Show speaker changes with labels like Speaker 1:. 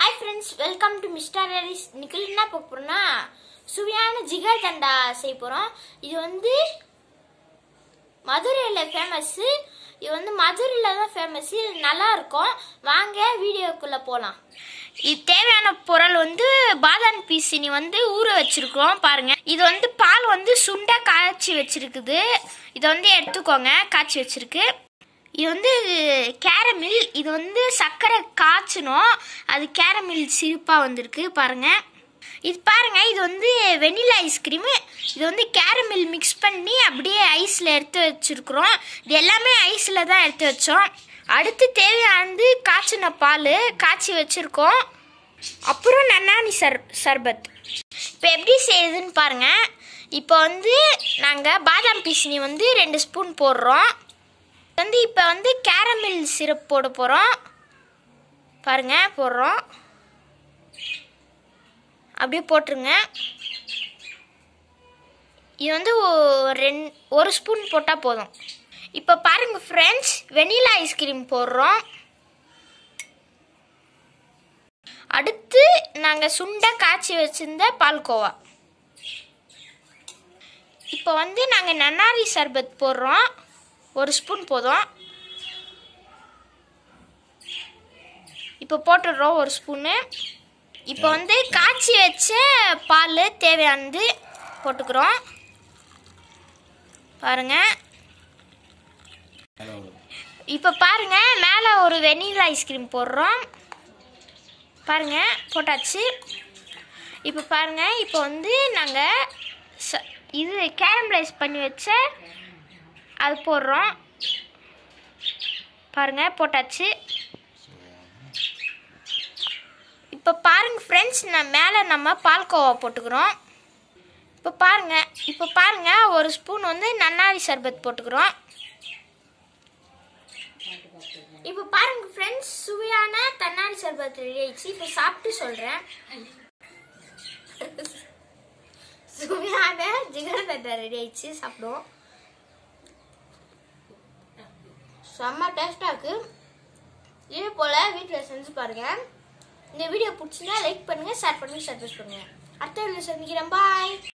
Speaker 1: hi friends welcome to mister Haris இன்னைக்கு என்ன பார்க்க போகிறோம்னா சுவையான ஜிகர் தண்டா செய்ய போகிறோம் இது வந்து மதுரையில் ஃபேமஸ்ஸு இது வந்து மதுரையில் தான் ஃபேமஸ்ஸு இது நல்லாயிருக்கும் வாங்க வீடியோக்குள்ளே போகலாம் இது தேவையான பொருள் வந்து பாதாம் பீசினி வந்து ஊற வச்சுருக்குறோம் பாருங்கள் இது வந்து பால் வந்து சுண்டாக காய்ச்சி வச்சுருக்குது இதை வந்து எடுத்துக்கோங்க காய்ச்சி வச்சுருக்கு இது வந்து கேரமில் இது வந்து சர்க்கரை காய்ச்சணும் அது கேரமில் சிரிப்பாக வந்திருக்கு பாருங்கள் இது பாருங்க இது வந்து வெனிலா ஐஸ்கிரீம் இது வந்து கேரமில் மிக்ஸ் பண்ணி அப்படியே ஐஸில் எடுத்து வச்சுருக்குறோம் இது எல்லாமே ஐஸில் தான் எடுத்து வச்சோம் அடுத்து தேவையானது காய்ச்சின பால் காய்ச்சி வச்சுருக்கோம் அப்புறம் நன்னானி சர் சர்பத் இப்போ எப்படி செய்யுதுன்னு பாருங்கள் இப்போ வந்து நாங்கள் பாதாம் பீசினி வந்து ரெண்டு ஸ்பூன் போடுறோம் வந்து இப்போ வந்து கேரமில் சிரப் போட போகிறோம் பாருங்கள் போடுறோம் அப்படியே போட்டுருங்க இது வந்து ரெண் ஒரு ஸ்பூன் போட்டால் போதும் இப்போ பாருங்கள் ஃப்ரெண்ட்ஸ் வெனிலா ஐஸ்கிரீம் போடுறோம் அடுத்து நாங்கள் சுண்டை காய்ச்சி வச்சுருந்த பால்கோவா இப்போ வந்து நாங்கள் நன்னாரி சர்பத் போடுறோம் ஒரு ஸ்பூன் போதும் இப்போ போட்டுடுறோம் ஒரு ஸ்பூனு இப்போ வந்து காய்ச்சி வச்ச பால் தேவையானது போட்டுக்கிறோம் பாருங்கள் இப்போ பாருங்க மேலே ஒரு வெனிலா ஐஸ்கிரீம் போடுறோம் பாருங்கள் போட்டாச்சு இப்போ பாருங்க இப்போ வந்து நாங்கள் இது கேரம் ரைஸ் பண்ணி வச்ச அது போடுறோம் பாருங்கள் போட்டாச்சு இப்போ பாருங்கள் ஃப்ரெண்ட்ஸ் நான் மேலே நம்ம பால்கோவா போட்டுக்கிறோம் இப்போ பாருங்கள் இப்போ பாருங்கள் ஒரு ஸ்பூன் வந்து நன்னாரி சர்பத் போட்டுக்கிறோம் இப்போ பாருங்கள் ஃப்ரெண்ட்ஸ் சுவையான தன்னாரி சர்பத் ரெடி ஆயிடுச்சு இப்போ சாப்பிட்டு சொல்கிறேன் சுவையான ஜிகர்பேட்டை ரெடி ஆயிடுச்சு சாப்பிடுவோம் செம்ம டேஸ்ட்டாக இருக்குது இதே போல் வீட்டில் செஞ்சு பாருங்கள் இந்த வீடியோ பிடிச்சிங்கன்னா லைக் பண்ணுங்கள் ஷேர் பண்ணுங்கள் சர்ப்ரைஸ் பண்ணுங்கள் அடுத்த வீடியோ சந்திக்கிறேன் பாய்